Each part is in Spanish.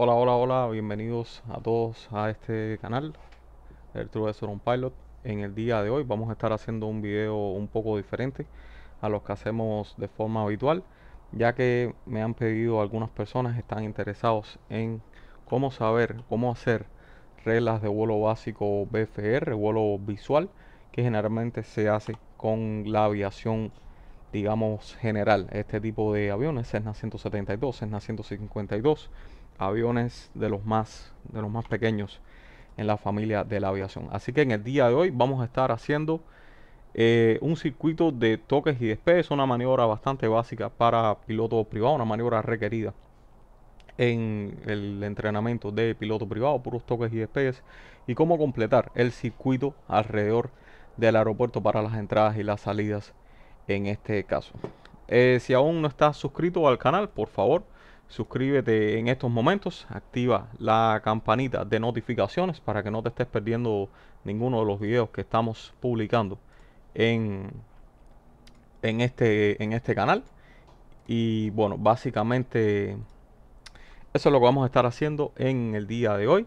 Hola, hola, hola, bienvenidos a todos a este canal, el True un Pilot. En el día de hoy vamos a estar haciendo un video un poco diferente a los que hacemos de forma habitual, ya que me han pedido algunas personas, están interesados en cómo saber, cómo hacer reglas de vuelo básico BFR, vuelo visual, que generalmente se hace con la aviación digamos general, este tipo de aviones, Cessna 172, Cessna 152 aviones de los más, de los más pequeños en la familia de la aviación. Así que en el día de hoy vamos a estar haciendo eh, un circuito de toques y despegues, una maniobra bastante básica para piloto privado, una maniobra requerida en el entrenamiento de piloto privado, puros toques y despegues, y cómo completar el circuito alrededor del aeropuerto para las entradas y las salidas en este caso. Eh, si aún no estás suscrito al canal, por favor, Suscríbete en estos momentos, activa la campanita de notificaciones para que no te estés perdiendo ninguno de los videos que estamos publicando en, en, este, en este canal. Y bueno, básicamente eso es lo que vamos a estar haciendo en el día de hoy.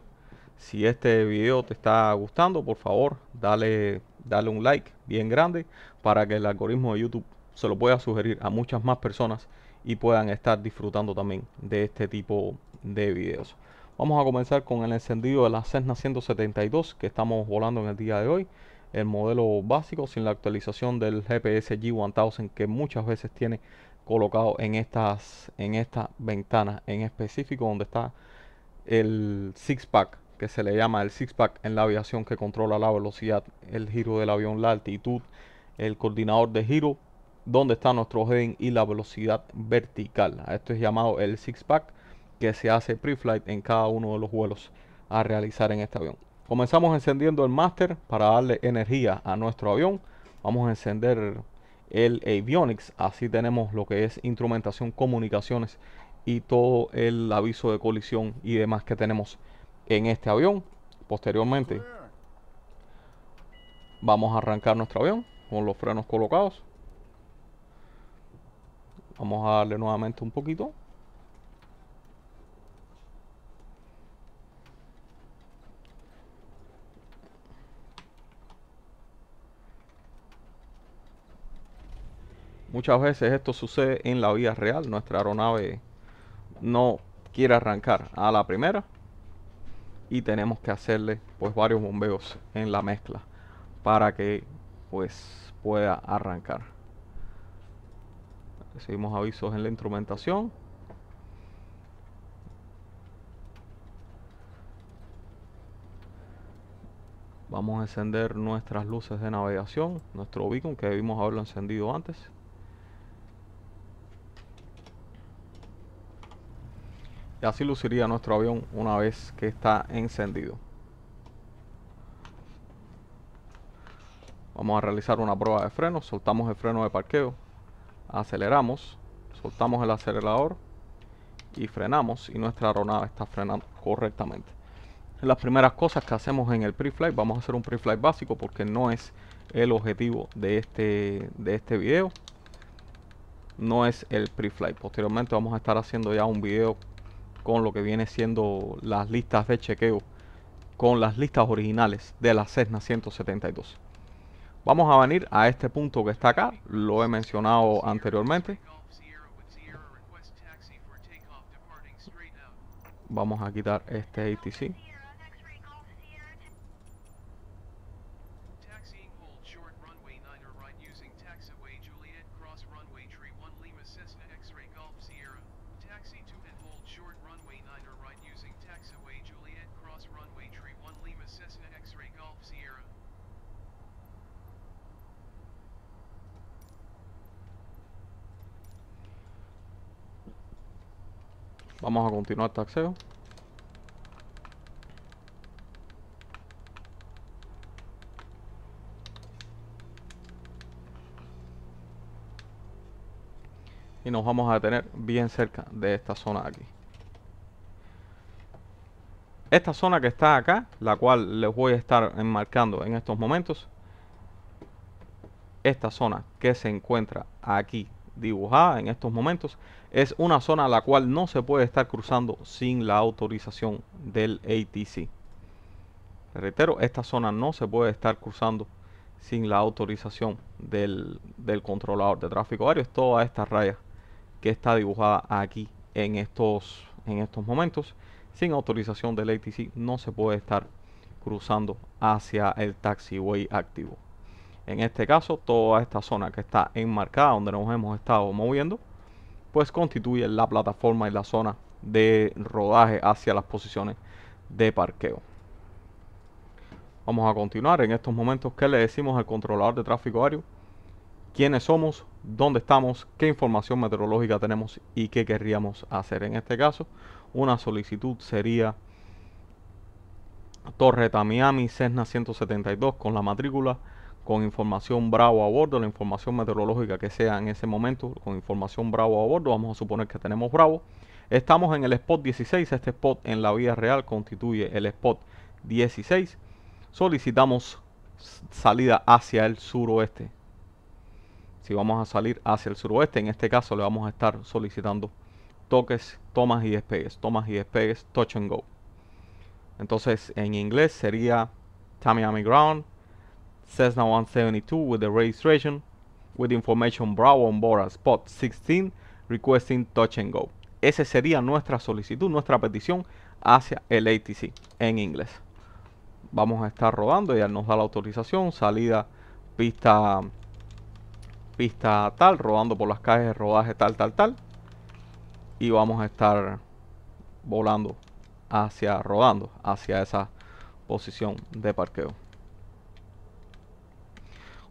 Si este video te está gustando, por favor, dale, dale un like bien grande para que el algoritmo de YouTube se lo pueda sugerir a muchas más personas y puedan estar disfrutando también de este tipo de videos. Vamos a comenzar con el encendido de la Cessna 172 que estamos volando en el día de hoy. El modelo básico sin la actualización del GPS G1000 que muchas veces tiene colocado en estas en esta ventana en específico donde está el six pack que se le llama el six pack en la aviación que controla la velocidad, el giro del avión, la altitud, el coordinador de giro donde está nuestro heading y la velocidad vertical. Esto es llamado el six-pack que se hace pre-flight en cada uno de los vuelos a realizar en este avión. Comenzamos encendiendo el master para darle energía a nuestro avión. Vamos a encender el avionics, así tenemos lo que es instrumentación, comunicaciones y todo el aviso de colisión y demás que tenemos en este avión. Posteriormente vamos a arrancar nuestro avión con los frenos colocados. Vamos a darle nuevamente un poquito. Muchas veces esto sucede en la vida real. Nuestra aeronave no quiere arrancar a la primera. Y tenemos que hacerle pues varios bombeos en la mezcla para que pues pueda arrancar. Recibimos avisos en la instrumentación. Vamos a encender nuestras luces de navegación, nuestro beacon que debimos haberlo encendido antes. Y así luciría nuestro avión una vez que está encendido. Vamos a realizar una prueba de freno, soltamos el freno de parqueo, aceleramos, soltamos el acelerador y frenamos y nuestra aeronave está frenando correctamente. Las primeras cosas que hacemos en el pre-flight, vamos a hacer un pre-flight básico porque no es el objetivo de este, de este video. No es el pre-flight. Posteriormente vamos a estar haciendo ya un video con lo que viene siendo las listas de chequeo con las listas originales de la Cessna 172. Vamos a venir a este punto que está acá, lo he mencionado anteriormente. Vamos a quitar este ATC. Vamos a continuar este acceso Y nos vamos a detener bien cerca de esta zona aquí. Esta zona que está acá, la cual les voy a estar enmarcando en estos momentos. Esta zona que se encuentra aquí dibujada en estos momentos es una zona la cual no se puede estar cruzando sin la autorización del ATC. Reitero, esta zona no se puede estar cruzando sin la autorización del, del controlador de tráfico aéreo. Es toda esta raya que está dibujada aquí en estos, en estos momentos. Sin autorización del ATC no se puede estar cruzando hacia el taxiway activo en este caso toda esta zona que está enmarcada donde nos hemos estado moviendo, pues constituye la plataforma y la zona de rodaje hacia las posiciones de parqueo. Vamos a continuar en estos momentos que le decimos al controlador de tráfico aéreo quiénes somos, dónde estamos, qué información meteorológica tenemos y qué querríamos hacer. En este caso, una solicitud sería Torreta Miami Cessna 172 con la matrícula con información Bravo a bordo, la información meteorológica que sea en ese momento, con información Bravo a bordo, vamos a suponer que tenemos Bravo. Estamos en el spot 16, este spot en la vía real constituye el spot 16. Solicitamos salida hacia el suroeste. Si vamos a salir hacia el suroeste, en este caso le vamos a estar solicitando toques, tomas y despegues, tomas y despegues, touch and go. Entonces en inglés sería Tamiami Ground, Cessna 172 with the registration with information Bravo on board spot 16 requesting touch and go. Esa sería nuestra solicitud, nuestra petición hacia el ATC en inglés. Vamos a estar rodando, ya nos da la autorización, salida pista pista tal, rodando por las calles de rodaje tal, tal, tal. Y vamos a estar volando hacia, rodando hacia esa posición de parqueo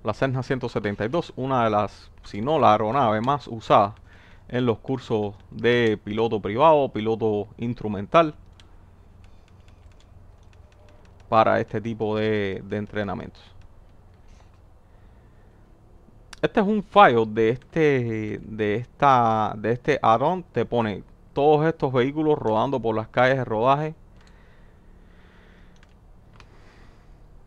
la Cessna 172, una de las, si no la aeronave más usada en los cursos de piloto privado, piloto instrumental para este tipo de, entrenamientos. Este es un fallo de este de esta de este te pone todos estos vehículos rodando por las calles de rodaje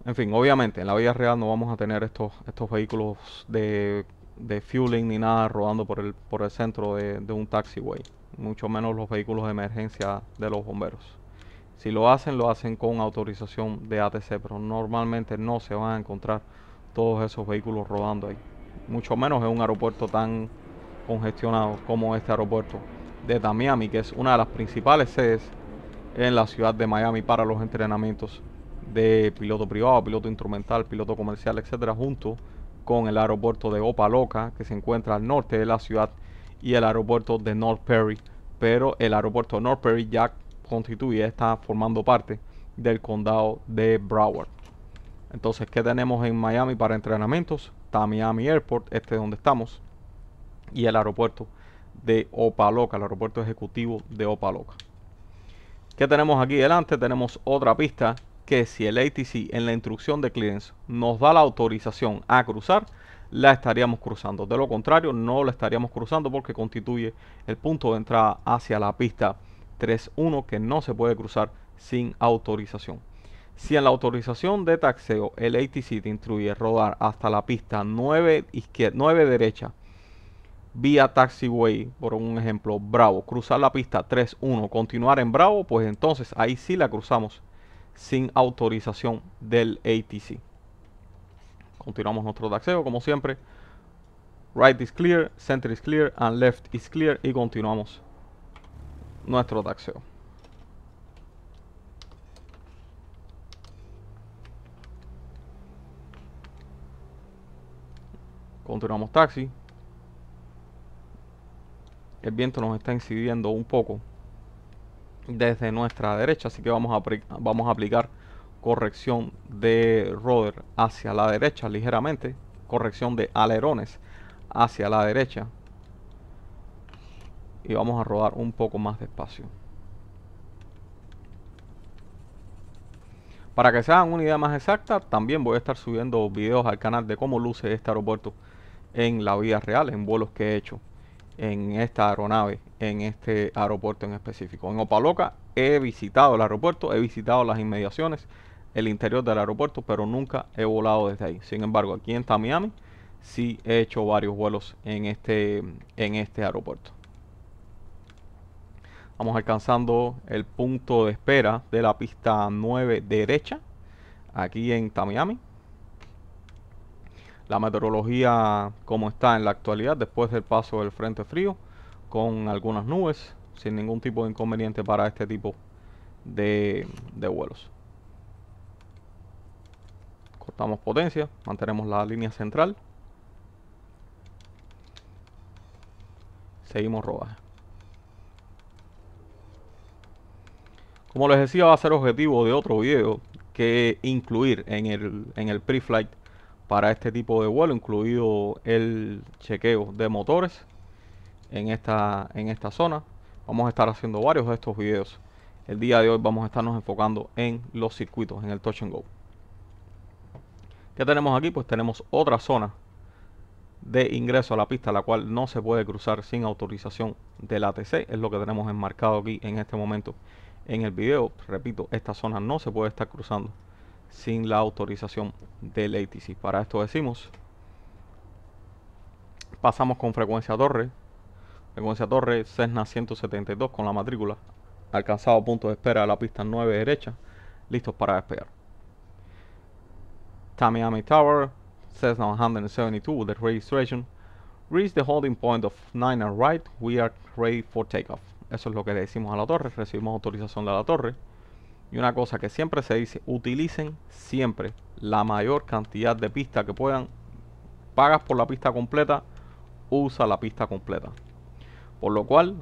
En fin, obviamente en la vida real no vamos a tener estos, estos vehículos de, fueling ni nada rodando por el, por el centro de, un taxiway. Mucho menos los vehículos de emergencia de los bomberos. Si lo hacen, lo hacen con autorización de ATC, pero normalmente no se van a encontrar todos esos vehículos rodando ahí. Mucho menos en un aeropuerto tan congestionado como este aeropuerto de Tamiami. que es una de las principales sedes en la ciudad de Miami para los entrenamientos de piloto privado, piloto instrumental, piloto comercial, etcétera, junto con el aeropuerto de opa loca que se encuentra al norte de la ciudad, y el aeropuerto de North Perry. Pero el aeropuerto de North Perry ya constituye, está formando parte del condado de Broward. Entonces, ¿qué tenemos en Miami para entrenamientos? Está Miami Airport, este es donde estamos, y el aeropuerto de opa loca el aeropuerto ejecutivo de opa loca ¿Qué tenemos aquí delante? Tenemos otra pista que si el ATC en la instrucción de clearance nos da la autorización a cruzar, la estaríamos cruzando. De lo contrario, no la estaríamos cruzando porque constituye el punto de entrada hacia la pista 3.1 que no se puede cruzar sin autorización. Si en la autorización de taxeo el ATC te instruye rodar hasta la pista 9, izquierda, 9 derecha vía taxiway, por un ejemplo, Bravo, cruzar la pista 3.1, continuar en Bravo, pues entonces ahí sí la cruzamos sin autorización del ATC. Continuamos nuestro taxeo como siempre. Right is clear, center is clear and left is clear y continuamos nuestro taxeo. Continuamos taxi. El viento nos está incidiendo un poco desde nuestra derecha, así que vamos a, vamos a aplicar corrección de roder hacia la derecha ligeramente, corrección de alerones hacia la derecha y vamos a rodar un poco más despacio. Para que se hagan una idea más exacta, también voy a estar subiendo videos al canal de cómo luce este aeropuerto en la vida real, en vuelos que he hecho en esta aeronave, en este aeropuerto en específico. En Opaloca he visitado el aeropuerto, he visitado las inmediaciones, el interior del aeropuerto, pero nunca he volado desde ahí. Sin embargo, aquí en Tamiami sí he hecho varios vuelos en este, en este aeropuerto. Vamos alcanzando el punto de espera de la pista 9 derecha, aquí en Tamiami la meteorología como está en la actualidad después del paso del frente frío con algunas nubes sin ningún tipo de inconveniente para este tipo de, vuelos cortamos potencia mantenemos la línea central seguimos rodaje como les decía va a ser objetivo de otro video que incluir en el, en el pre-flight para este tipo de vuelo, incluido el chequeo de motores en esta, en esta zona. Vamos a estar haciendo varios de estos videos. El día de hoy vamos a estarnos enfocando en los circuitos, en el touch and go. ¿Qué tenemos aquí? Pues tenemos otra zona de ingreso a la pista, la cual no se puede cruzar sin autorización del ATC. Es lo que tenemos enmarcado aquí en este momento en el video. Repito, esta zona no se puede estar cruzando sin la autorización del ATC. Para esto decimos, pasamos con frecuencia torre, frecuencia torre Cessna 172 con la matrícula, alcanzado punto de espera de la pista 9 derecha, listos para despegar. Tamiami Tower, Cessna 172 the registration, reach the holding point of 9 and right, we are ready for takeoff. Eso es lo que le decimos a la torre, recibimos autorización de la torre y una cosa que siempre se dice, utilicen siempre la mayor cantidad de pista que puedan. Pagas por la pista completa, usa la pista completa. Por lo cual,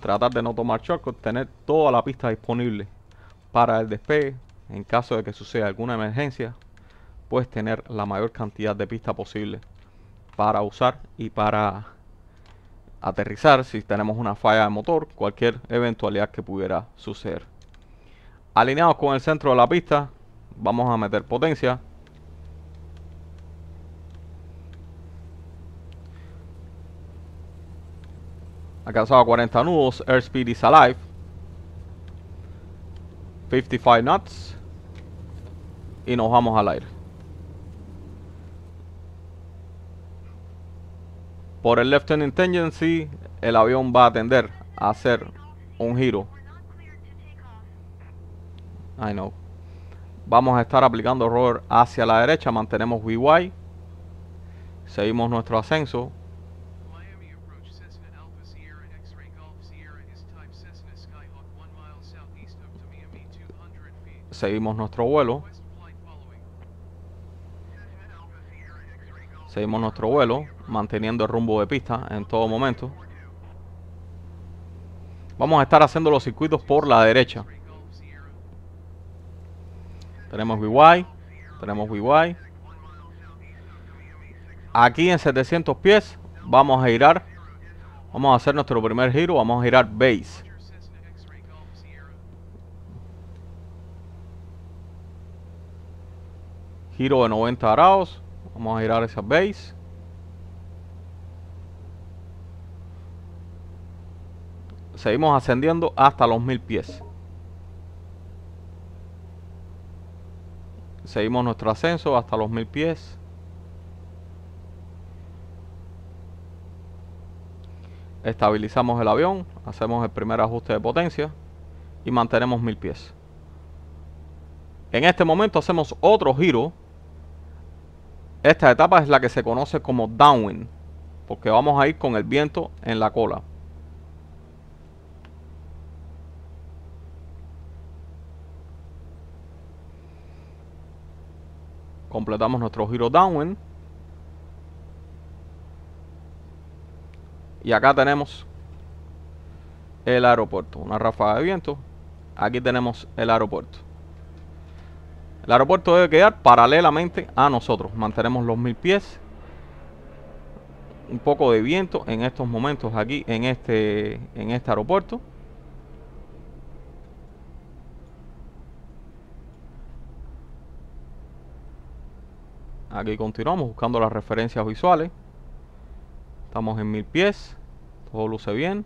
tratar de no tomar shortcuts, tener toda la pista disponible para el despegue. En caso de que suceda alguna emergencia, puedes tener la mayor cantidad de pista posible para usar y para aterrizar si tenemos una falla de motor, cualquier eventualidad que pudiera suceder. Alineados con el centro de la pista. Vamos a meter potencia. Alcanzado a 40 nudos. Airspeed is alive. 55 knots. Y nos vamos al aire. Por el left end Tangency, el avión va a tender a hacer un giro I know. Vamos a estar aplicando error hacia la derecha. Mantenemos VY. Seguimos nuestro ascenso. Seguimos nuestro vuelo. Seguimos nuestro vuelo, manteniendo el rumbo de pista en todo momento. Vamos a estar haciendo los circuitos por la derecha. Tenemos VY, tenemos VY Aquí en 700 pies vamos a girar. Vamos a hacer nuestro primer giro, vamos a girar base. Giro de 90 grados. Vamos a girar esa base. Seguimos ascendiendo hasta los 1000 pies. Seguimos nuestro ascenso hasta los mil pies. Estabilizamos el avión, hacemos el primer ajuste de potencia y mantenemos mil pies. En este momento hacemos otro giro. Esta etapa es la que se conoce como downwind, porque vamos a ir con el viento en la cola. Completamos nuestro giro downwind. Y acá tenemos el aeropuerto. Una ráfaga de viento. Aquí tenemos el aeropuerto. El aeropuerto debe quedar paralelamente a nosotros. Mantenemos los mil pies. Un poco de viento en estos momentos aquí en este, en este aeropuerto. Aquí continuamos buscando las referencias visuales. Estamos en mil pies. Todo luce bien.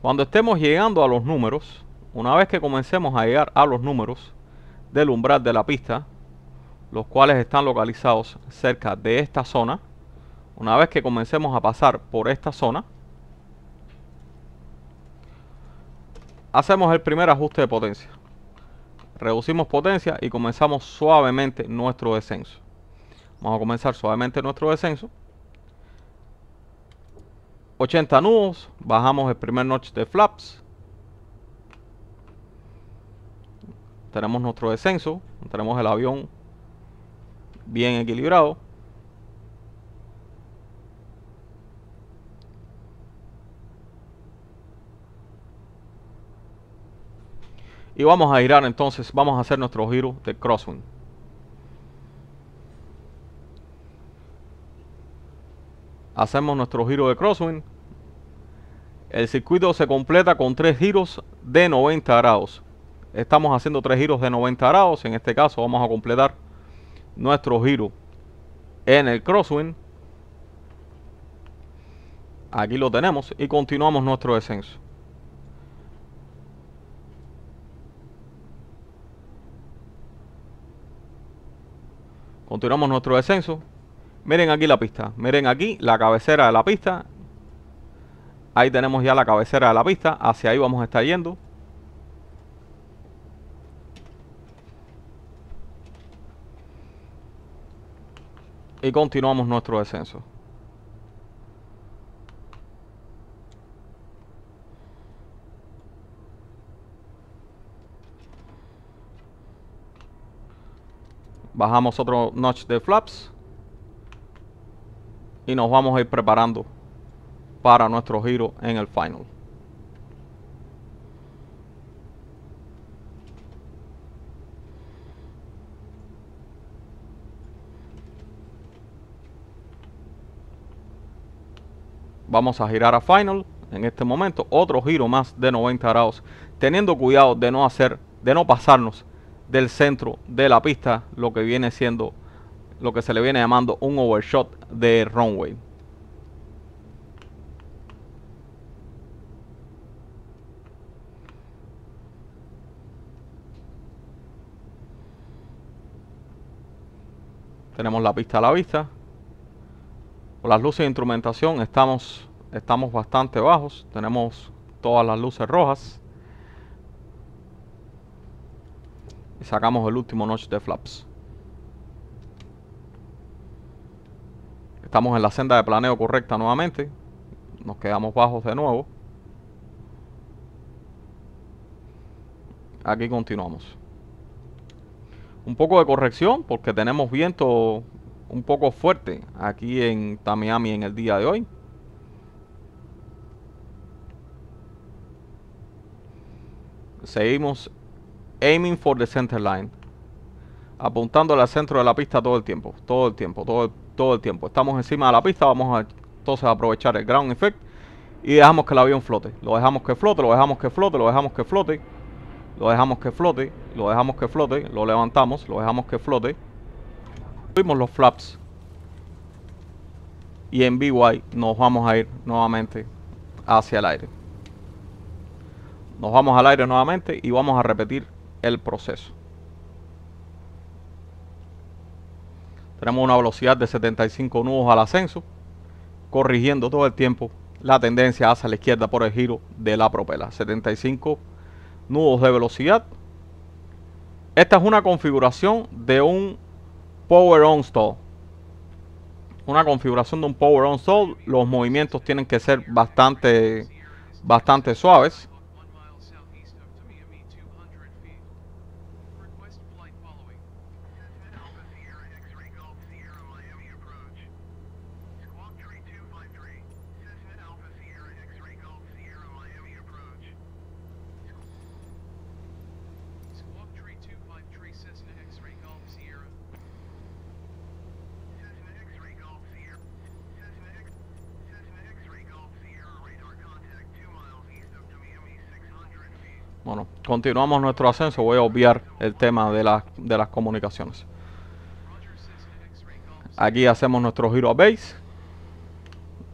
Cuando estemos llegando a los números, una vez que comencemos a llegar a los números del umbral de la pista, los cuales están localizados cerca de esta zona, una vez que comencemos a pasar por esta zona, hacemos el primer ajuste de potencia reducimos potencia y comenzamos suavemente nuestro descenso. Vamos a comenzar suavemente nuestro descenso. 80 nudos, bajamos el primer notch de flaps. Tenemos nuestro descenso, tenemos el avión bien equilibrado. Y vamos a girar entonces, vamos a hacer nuestro giro de crosswind. Hacemos nuestro giro de crosswind. El circuito se completa con tres giros de 90 grados. Estamos haciendo tres giros de 90 grados. En este caso vamos a completar nuestro giro en el crosswind. Aquí lo tenemos y continuamos nuestro descenso. Continuamos nuestro descenso. Miren aquí la pista. Miren aquí la cabecera de la pista. Ahí tenemos ya la cabecera de la pista. Hacia ahí vamos a estar yendo. Y continuamos nuestro descenso. Bajamos otro notch de flaps. Y nos vamos a ir preparando para nuestro giro en el final. Vamos a girar a final en este momento. Otro giro más de 90 grados. Teniendo cuidado de no hacer, de no pasarnos del centro de la pista, lo que viene siendo lo que se le viene llamando un overshot de runway. Tenemos la pista a la vista. Con las luces de instrumentación estamos, estamos bastante bajos. Tenemos todas las luces rojas. sacamos el último notch de flaps. Estamos en la senda de planeo correcta nuevamente. Nos quedamos bajos de nuevo. Aquí continuamos. Un poco de corrección porque tenemos viento un poco fuerte aquí en Tamiami en el día de hoy. Seguimos Aiming for the center line. Apuntando al centro de la pista todo el tiempo. Todo el tiempo, todo el, tiempo. Estamos encima de la pista, vamos a entonces aprovechar el ground effect. Y dejamos que el avión flote. Lo dejamos que flote, lo dejamos que flote, lo dejamos que flote. Lo dejamos que flote, lo dejamos que flote. Lo levantamos, lo dejamos que flote. Subimos los flaps. Y en BY nos vamos a ir nuevamente hacia el aire. Nos vamos al aire nuevamente y vamos a repetir el proceso. Tenemos una velocidad de 75 nudos al ascenso, corrigiendo todo el tiempo la tendencia hacia la izquierda por el giro de la propela. 75 nudos de velocidad. Esta es una configuración de un Power On Stall. Una configuración de un Power On Stall. Los movimientos tienen que ser bastante, bastante suaves. Bueno, continuamos nuestro ascenso. Voy a obviar el tema de, las comunicaciones. Aquí hacemos nuestro giro a base.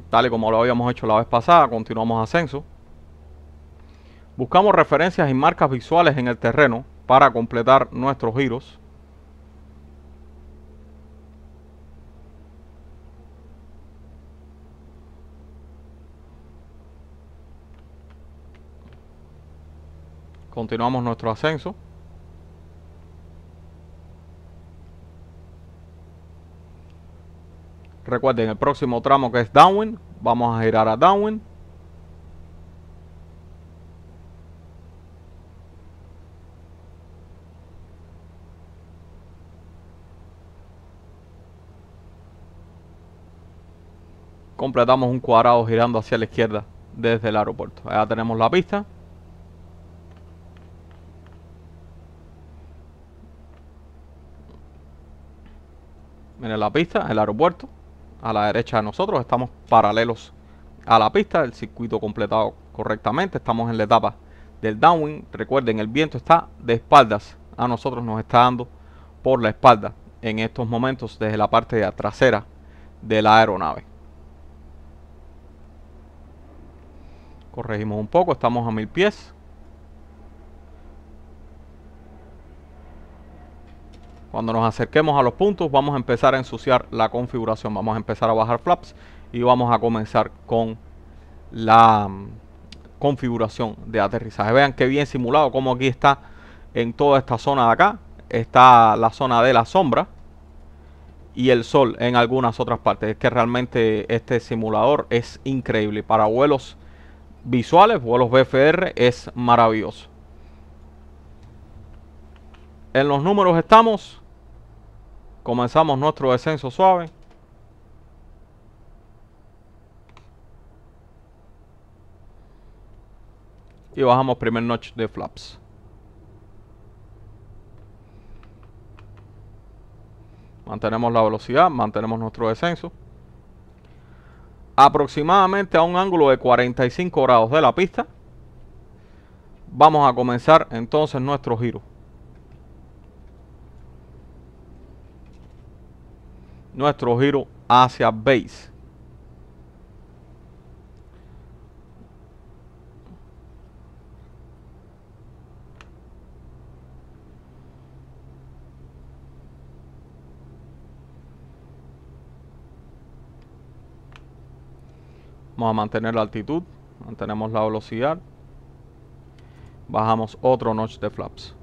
Tal y como lo habíamos hecho la vez pasada, continuamos ascenso. Buscamos referencias y marcas visuales en el terreno para completar nuestros giros. Continuamos nuestro ascenso. Recuerden, el próximo tramo que es Downwind, vamos a girar a Downwind. Completamos un cuadrado girando hacia la izquierda desde el aeropuerto. Allá tenemos la pista. Miren la pista, el aeropuerto. A la derecha de nosotros estamos paralelos a la pista, el circuito completado correctamente. Estamos en la etapa del downwind. Recuerden, el viento está de espaldas. A nosotros nos está dando por la espalda en estos momentos desde la parte trasera de la aeronave. Corregimos un poco, estamos a mil pies. Cuando nos acerquemos a los puntos vamos a empezar a ensuciar la configuración. Vamos a empezar a bajar flaps y vamos a comenzar con la mm, configuración de aterrizaje. Vean qué bien simulado como aquí está en toda esta zona de acá. Está la zona de la sombra y el sol en algunas otras partes. Es que realmente este simulador es increíble. Para vuelos visuales, vuelos BFR, es maravilloso. En los números estamos. Comenzamos nuestro descenso suave. Y bajamos primer notch de flaps. Mantenemos la velocidad, mantenemos nuestro descenso. Aproximadamente a un ángulo de 45 grados de la pista. Vamos a comenzar entonces nuestro giro. nuestro giro hacia base. Vamos a mantener la altitud, mantenemos la velocidad, bajamos otro notch de flaps.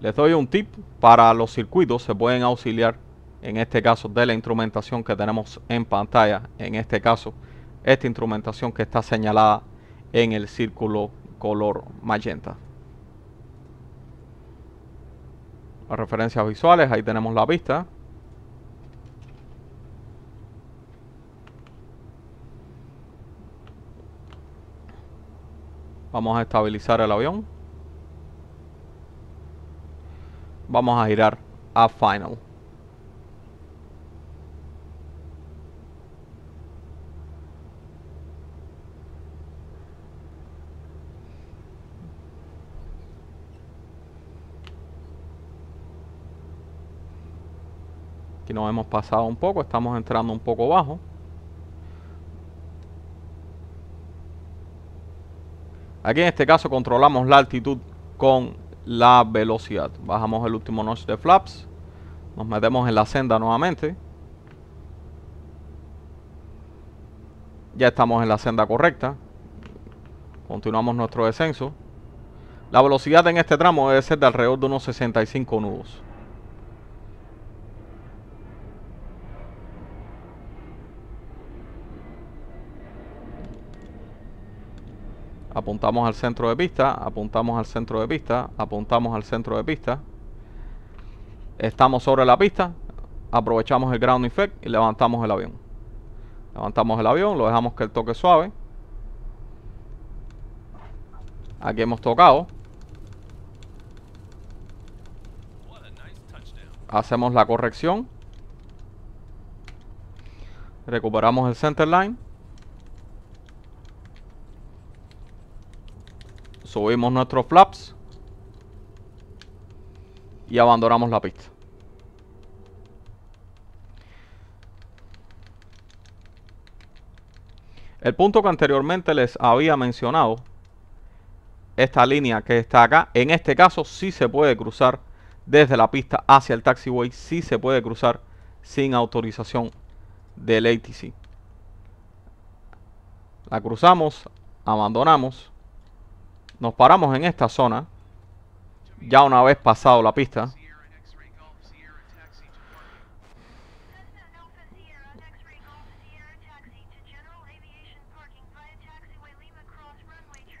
Les doy un tip para los circuitos, se pueden auxiliar en este caso de la instrumentación que tenemos en pantalla, en este caso esta instrumentación que está señalada en el círculo color magenta. Las referencias visuales, ahí tenemos la vista. Vamos a estabilizar el avión. vamos a girar a final. Aquí nos hemos pasado un poco, estamos entrando un poco bajo. Aquí en este caso controlamos la altitud con la velocidad. Bajamos el último notch de flaps. Nos metemos en la senda nuevamente. Ya estamos en la senda correcta. Continuamos nuestro descenso. La velocidad en este tramo debe ser de alrededor de unos 65 nudos. apuntamos al centro de pista, apuntamos al centro de pista, apuntamos al centro de pista, estamos sobre la pista, aprovechamos el ground effect y levantamos el avión. Levantamos el avión, lo dejamos que el toque suave. Aquí hemos tocado. Hacemos la corrección. Recuperamos el center line. Subimos nuestros flaps. Y abandonamos la pista. El punto que anteriormente les había mencionado, esta línea que está acá, en este caso sí se puede cruzar desde la pista hacia el taxiway, sí se puede cruzar sin autorización del ATC. La cruzamos, abandonamos nos paramos en esta zona. Ya una vez pasado la pista.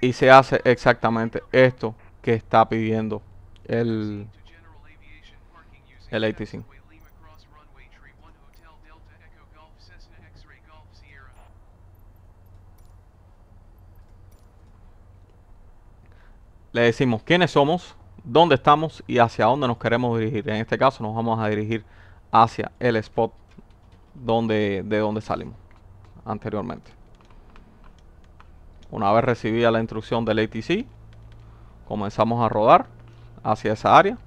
Y se hace exactamente esto que está pidiendo el, el 85. le decimos quiénes somos, dónde estamos y hacia dónde nos queremos dirigir. En este caso nos vamos a dirigir hacia el spot donde, de donde salimos anteriormente. Una vez recibida la instrucción del ATC, comenzamos a rodar hacia esa área.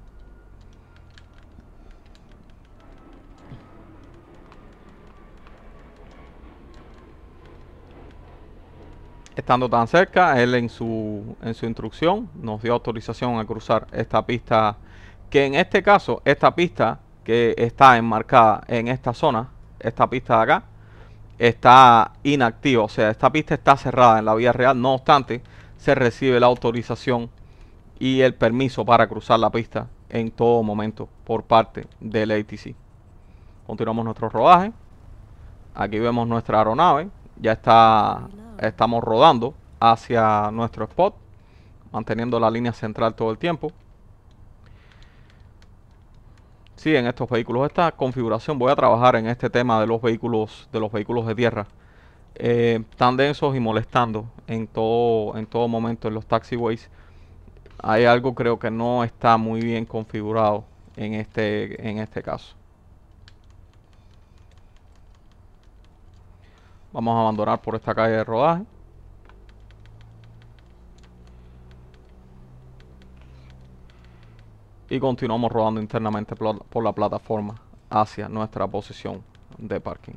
Estando tan cerca, él en su, en su instrucción nos dio autorización a cruzar esta pista, que en este caso, esta pista que está enmarcada en esta zona, esta pista de acá, está inactiva, o sea, esta pista está cerrada en la vía real, no obstante, se recibe la autorización y el permiso para cruzar la pista en todo momento por parte del ATC. Continuamos nuestro rodaje. Aquí vemos nuestra aeronave. Ya está Estamos rodando hacia nuestro spot, manteniendo la línea central todo el tiempo. Sí, en estos vehículos, esta configuración voy a trabajar en este tema de los vehículos de los vehículos de tierra. Eh, tan densos y molestando en todo, en todo momento en los taxiways. Hay algo creo que no está muy bien configurado en este, en este caso. Vamos a abandonar por esta calle de rodaje. Y continuamos rodando internamente por la plataforma hacia nuestra posición de parking.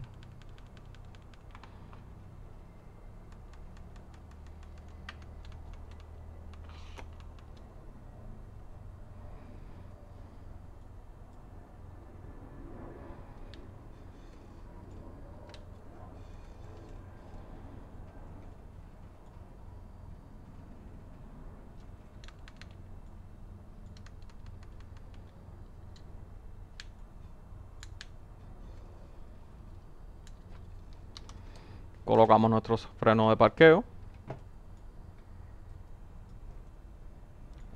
Colocamos nuestro freno de parqueo.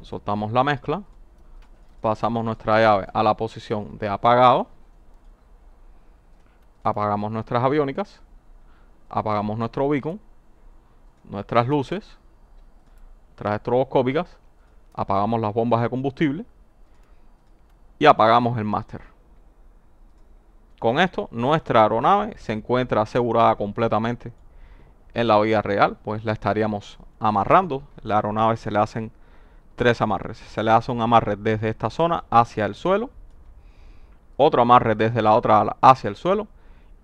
Soltamos la mezcla. Pasamos nuestra llave a la posición de apagado. Apagamos nuestras aviónicas. Apagamos nuestro beacon. Nuestras luces. Nuestras estroboscópicas. Apagamos las bombas de combustible. Y apagamos el máster. Con esto, nuestra aeronave se encuentra asegurada completamente en la vía real, pues la estaríamos amarrando. La aeronave se le hacen tres amarres. Se le hace un amarre desde esta zona hacia el suelo, otro amarre desde la otra ala hacia el suelo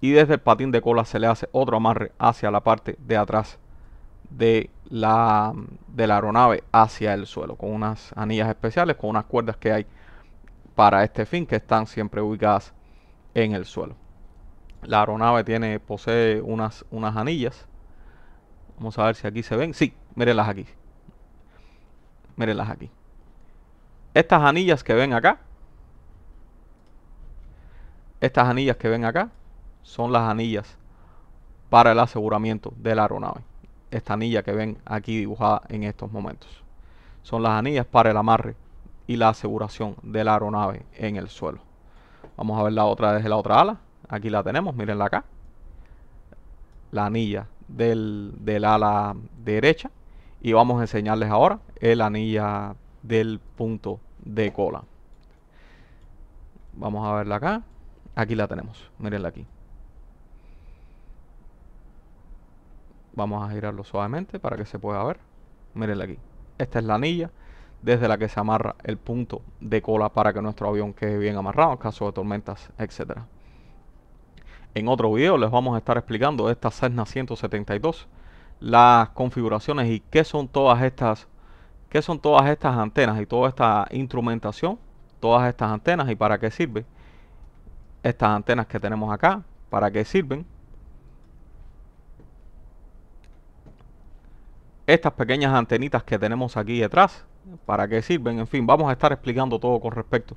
y desde el patín de cola se le hace otro amarre hacia la parte de atrás de la, de la aeronave hacia el suelo con unas anillas especiales, con unas cuerdas que hay para este fin que están siempre ubicadas en el suelo. La aeronave tiene, posee unas, unas anillas. Vamos a ver si aquí se ven. Sí, mírenlas aquí. Mírenlas aquí. Estas anillas que ven acá. Estas anillas que ven acá son las anillas para el aseguramiento de la aeronave. Esta anilla que ven aquí dibujada en estos momentos. Son las anillas para el amarre y la aseguración de la aeronave en el suelo. Vamos a ver la otra desde la otra ala. Aquí la tenemos, mirenla acá. La anilla del, ala derecha. Y vamos a enseñarles ahora el anilla del punto de cola. Vamos a verla acá. Aquí la tenemos, mirenla aquí. Vamos a girarlo suavemente para que se pueda ver. mirenla aquí. Esta es la anilla desde la que se amarra el punto de cola para que nuestro avión quede bien amarrado en caso de tormentas, etc. En otro video les vamos a estar explicando esta Cessna 172, las configuraciones y qué son todas estas, qué son todas estas antenas y toda esta instrumentación, todas estas antenas y para qué sirven estas antenas que tenemos acá, para qué sirven. Estas pequeñas antenitas que tenemos aquí detrás, para qué sirven, en fin, vamos a estar explicando todo con respecto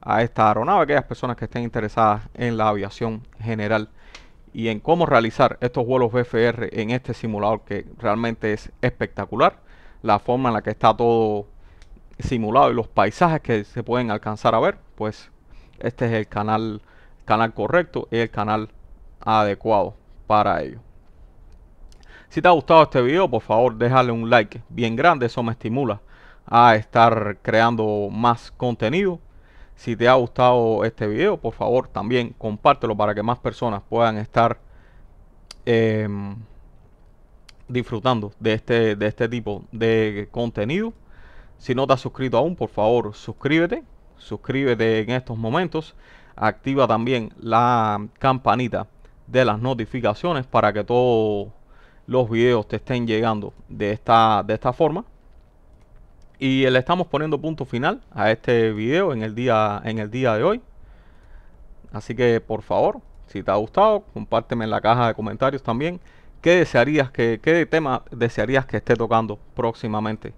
a esta aeronave, aquellas personas que estén interesadas en la aviación general y en cómo realizar estos vuelos BFR en este simulador que realmente es espectacular, la forma en la que está todo simulado y los paisajes que se pueden alcanzar a ver, pues este es el canal, canal correcto y el canal adecuado para ello. Si te ha gustado este video, por favor déjale un like bien grande, eso me estimula a estar creando más contenido. Si te ha gustado este video, por favor también compártelo para que más personas puedan estar em, disfrutando de este, de este tipo de contenido. Si no te has suscrito aún, por favor suscríbete. Suscríbete en estos momentos. Activa también la campanita de las notificaciones para que todos los videos te estén llegando de esta, de esta forma. Y le estamos poniendo punto final a este video en el día, en el día de hoy. Así que por favor, si te ha gustado, compárteme en la caja de comentarios también qué desearías que, qué tema desearías que esté tocando próximamente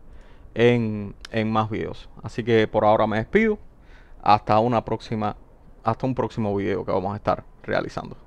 en, más videos. Así que por ahora me despido. Hasta una próxima, hasta un próximo video que vamos a estar realizando.